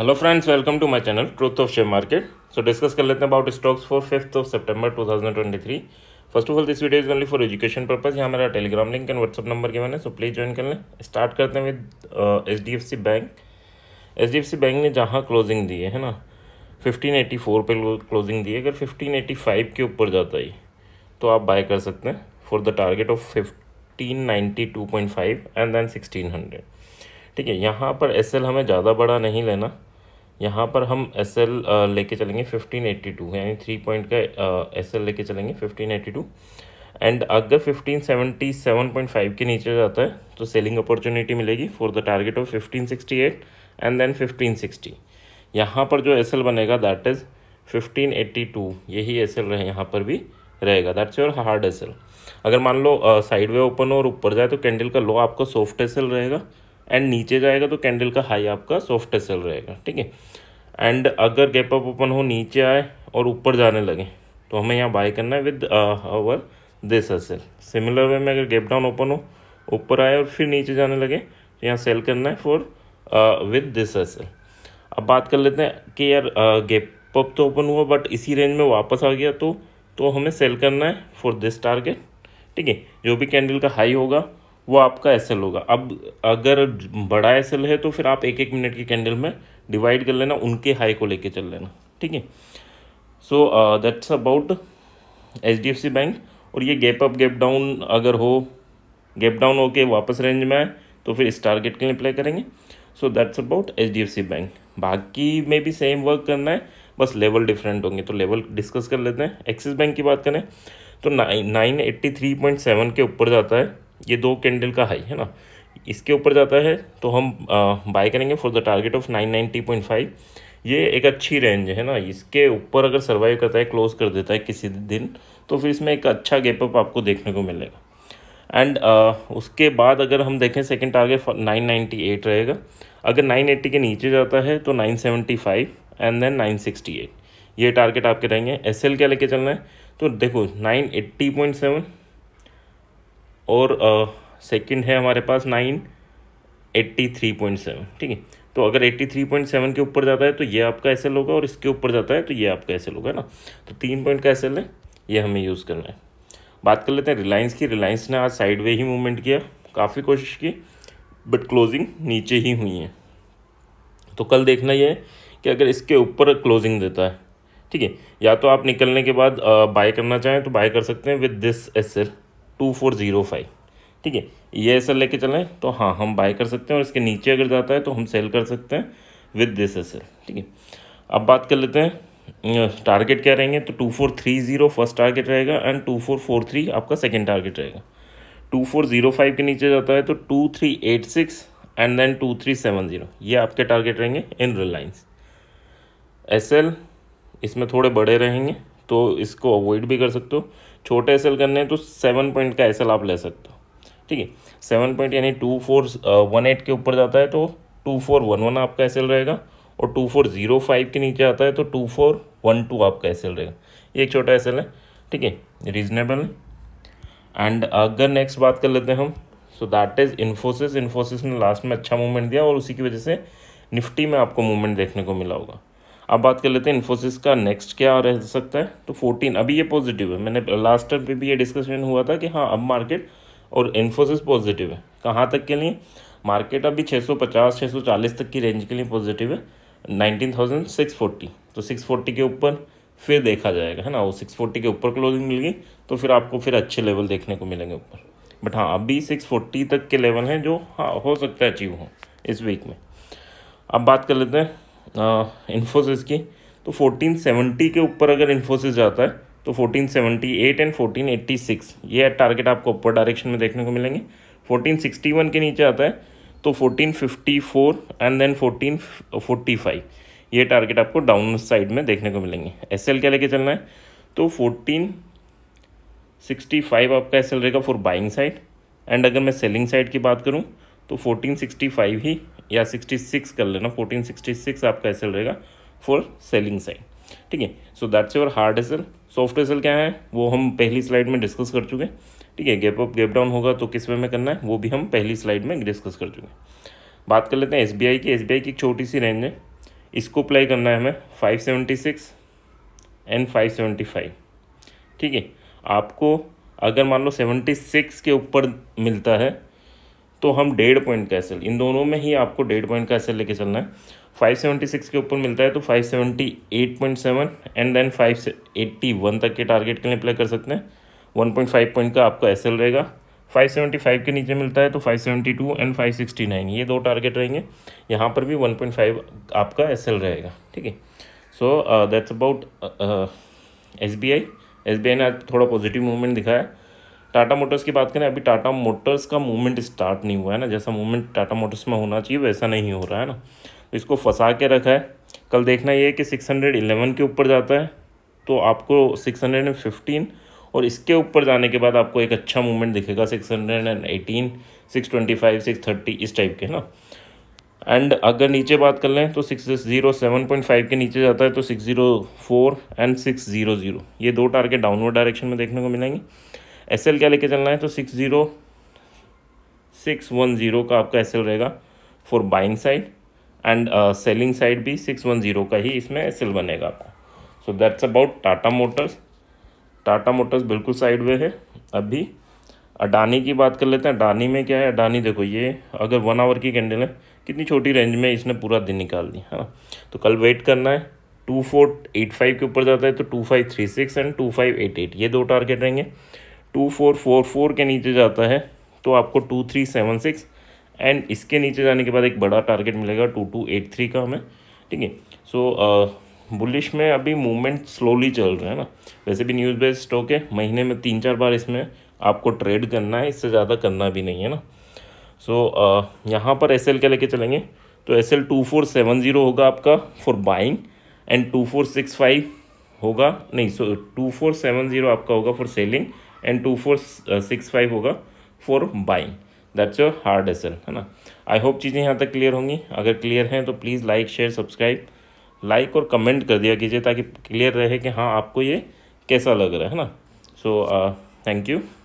hello friends welcome to my channel truth of share market so discuss कर लेते हैं about stocks for fifth of सितंबर 2023 first of all this video is only for education purpose यहाँ मेरा telegram link and WhatsApp number के मैंने so please join कर लें स्टार्ट करते हैं with H D F C bank H D F C bank ने जहाँ क्लोजिंग दी है ना फिफ्टीन एटी फोर पर क्लोजिंग दी है अगर फिफ्टीन एटी फाइव के ऊपर जाता ही तो आप बाय कर सकते हैं for the target of fifteen ninety two point five and then sixteen hundred ठीक है यहाँ पर एस एल हमें ज़्यादा बड़ा नहीं लेना यहाँ पर हम एस एल लेके चलेंगे फिफ्टीन एट्टी टू यानी थ्री पॉइंट का एस एल लेके चलेंगे फिफ्टीन एट्टी टू एंड अगर fifteen seventy seven point five के नीचे जाता है तो सेलिंग अपॉर्चुनिटी मिलेगी for the target of fifteen sixty eight and then fifteen sixty यहाँ पर जो एस एल बनेगा that is fifteen eighty two यही एस एल रहे यहाँ पर भी रहेगा that's your hard S L अगर मान लो साइड वे ओपन और ऊपर जाए तो कैंडल का लो आपको सॉफ्ट एस एल रहेगा एंड नीचे जाएगा तो कैंडल का हाई आपका सॉफ्ट टेसल रहेगा ठीक है एंड अगर गैप अप ओपन हो नीचे आए और ऊपर जाने लगे तो हमें यहाँ बाय करना है विद आवर दिस असल सिमिलर वे में अगर गैप डाउन ओपन हो ऊपर आए और फिर नीचे जाने लगे तो यहाँ सेल करना है फॉर विद दिस असल अब बात कर लेते हैं कि यार गैप uh, अप तो ओपन हुआ बट इसी रेंज में वापस आ गया तो तो हमें सेल करना है फॉर दिस टारगेट ठीक है जो भी कैंडल का हाई होगा वो आपका एस होगा अब अगर बड़ा एस है तो फिर आप एक एक मिनट की कैंडल में डिवाइड कर लेना उनके हाई को लेके चल लेना ठीक है so that's about H D F C bank और ये गैप अप गैप डाउन अगर हो गैप डाउन होके वापस रेंज में आए तो फिर इस टारगेट के लिए अप्लाई करेंगे so that's about H D F C bank बाकी में भी सेम वर्क करना है बस लेवल डिफरेंट होंगे तो लेवल डिस्कस कर लेते हैं एक्सिस बैंक की बात करें तो nine nine eighty three point seven के ऊपर जाता है ये दो कैंडल का हाई है ना इसके ऊपर जाता है तो हम बाय करेंगे for the target of nine ninety point five ये एक अच्छी रेंज है ना इसके ऊपर अगर सर्वाइव करता है क्लोज कर देता है किसी दिन तो फिर इसमें एक अच्छा गैप अप आपको देखने को मिलेगा एंड uh, उसके बाद अगर हम देखें second target nine ninety eight रहेगा अगर नाइन एट्टी के नीचे जाता है तो nine seventy five and then nine sixty eight ये टारगेट आपके रहेंगे एस एल क्या लेके चलना है तो देखो नाइन एट्टी पॉइंट सेवन और सेकंड है हमारे पास nine eighty three point seven ठीक है तो अगर एट्टी थ्री पॉइंट सेवन के ऊपर जाता है तो ये आपका एस होगा और इसके ऊपर जाता है तो ये आपका एस होगा ना तो तीन पॉइंट का एस है ये हमें यूज़ करना है बात कर लेते हैं रिलायंस की रिलायंस ने आज साइड वे ही मूवमेंट किया काफ़ी कोशिश की बट क्लोजिंग नीचे ही हुई है तो कल देखना यह है कि अगर इसके ऊपर क्लोजिंग देता है ठीक है या तो आप निकलने के बाद बाय करना चाहें तो बाय कर सकते हैं with this S two four zero five ठीक है ये एस लेके चलें तो हाँ हम बाय कर सकते हैं और इसके नीचे अगर जाता है तो हम सेल कर सकते हैं विद दिस एस ठीक है अब बात कर लेते हैं टारगेट क्या रहेंगे तो two four three zero first target रहेगा and two four four three आपका सेकेंड टारगेट रहेगा टू फोर ज़ीरो फाइव के नीचे जाता है तो two three eight six and then two three seven zero ये आपके टारगेट रहेंगे इन रिलायंस एस एल इसमें थोड़े बड़े रहेंगे तो इसको अवॉइड भी कर सकते हो छोटे एस करने हैं तो सेवन पॉइंट का एस आप ले सकते हो ठीक है सेवन पॉइंट यानी टू फोर वन एट के ऊपर जाता है तो टू फोर वन वन आपका एस रहेगा और टू फोर ज़ीरो फाइव के नीचे आता है तो टू फोर वन टू आपका एस रहेगा ये एक छोटा एस है ठीक है रीजनेबल है एंड अगर नेक्स्ट बात कर लेते हैं हम so that is Infosys Infosys ने लास्ट में अच्छा मूवमेंट दिया और उसी की वजह से निफ्टी में आपको मूवमेंट देखने को मिला होगा अब बात कर लेते हैं इन्फोसिस का नेक्स्ट क्या रह सकता है तो फोर्टीन अभी ये पॉजिटिव है मैंने लास्ट टाइम पे भी ये डिस्कशन हुआ था कि हाँ अब मार्केट और इन्फोसिस पॉजिटिव है कहाँ तक के लिए मार्केट अभी 650 640 तक की रेंज के लिए पॉजिटिव है 19,640 तो 640 के ऊपर फिर देखा जाएगा है ना वो फोर्टी के ऊपर क्लोजिंग मिल गई तो फिर आपको फिर अच्छे लेवल देखने को मिलेंगे ऊपर बट हाँ अभी फोर्टी तक के लेवल हैं जो हाँ हो सकता है अचीव हो इस वीक में अब बात कर लेते हैं इन्फोसिस की तो 1470 के ऊपर अगर इन्फोसिस जाता है तो 1478 एंड 1486 ये टारगेट आपको अपर डायरेक्शन में देखने को मिलेंगे 1461 के नीचे आता है तो 1454 एंड देन 1445 ये टारगेट आपको डाउन साइड में देखने को मिलेंगे एस एल क्या लेके चलना है तो 1465 आपका एस एल रहेगा फॉर बाइंग साइड एंड अगर मैं सेलिंग साइड की बात करूँ तो 1465 ही या 66 कर लेना 1466 आपका एसएल रहेगा फॉर सेलिंग साइड ठीक है so that's your hard SL soft SL क्या है वो हम पहली स्लाइड में डिस्कस कर चुके हैं ठीक है गैप अप गैप डाउन होगा तो किस वे में करना है वो भी हम पहली स्लाइड में डिस्कस कर चुके हैं बात कर लेते हैं एस की एस की छोटी सी रेंज है इसको अप्लाई करना है हमें सिक्स एंड फाइव ठीक है आपको अगर मान लो सेवेंटी सिक्स के ऊपर मिलता है तो हम डेढ़ पॉइंट का एस इन दोनों में ही आपको डेढ़ पॉइंट का एस लेके चलना है 576 के ऊपर मिलता है तो 578.7 एंड देन 581 तक के टारगेट के लिए अप्लाई कर सकते हैं 1.5 पॉइंट का आपका एस रहेगा 575 के नीचे मिलता है तो 572 एंड 569 ये दो टारगेट रहेंगे यहाँ पर भी 1.5 आपका एस रहेगा ठीक है so that's about S B I S B I ने आज थोड़ा पॉजिटिव मूवमेंट दिखाया टाटा मोटर्स की बात करें अभी टाटा मोटर्स का मूवमेंट स्टार्ट नहीं हुआ है ना जैसा मूवमेंट टाटा मोटर्स में होना चाहिए वैसा नहीं हो रहा है ना तो इसको फंसा के रखा है कल देखना ये है कि सिक्स हंड्रेड इलेवन के ऊपर जाता है तो आपको सिक्स हंड्रेड एंड फिफ्टीन और इसके ऊपर जाने के बाद आपको एक अच्छा मूवमेंट दिखेगा six hundred and eighteen six twenty five six thirty इस टाइप के ना एंड अगर नीचे बात कर लें तो six zero seven point five के नीचे जाता है तो six zero four and six zero zero ये दो टारगेट डाउनवर्ड डायरेक्शन में देखने को मिलेंगे एस क्या लेके चलना है तो six zero six one zero का आपका एस रहेगा for buying side and selling side भी सिक्स वन ज़ीरो का ही इसमें एस बनेगा आपको so that's about Tata Motors Tata Motors बिल्कुल साइड वे है अभी अडानी की बात कर लेते हैं अडानी में क्या है अडानी देखो ये अगर वन आवर की कैंडल है कितनी छोटी रेंज में इसने पूरा दिन निकाल दी है ना तो कल वेट करना है टू फोर एट फाइव के ऊपर जाता है तो two five three six and two five eight eight ये दो टारगेट रहेंगे टू फोर फोर फोर के नीचे जाता है तो आपको two three seven six and इसके नीचे जाने के बाद एक बड़ा टारगेट मिलेगा टू टू एट थ्री का हमें ठीक है सो बुलिश uh, में अभी मूवमेंट स्लोली चल रहा है ना वैसे भी न्यूज़ बेस्ड स्टॉक है महीने में तीन चार बार इसमें आपको ट्रेड करना है इससे ज़्यादा करना भी नहीं है ना सो so, uh, यहाँ पर एस एल के लेके चलेंगे तो S L two four seven zero होगा आपका for buying and two four six five होगा नहीं so two four seven zero आपका होगा for selling and two four six five होगा for buying that's your hard SL है ना I hope चीज़ें यहाँ तक क्लियर होंगी अगर क्लियर हैं तो please like share subscribe like और कमेंट कर दिया कीजिए ताकि क्लियर रहे कि हाँ आपको ये कैसा लग रहा है ना सो थैंक यू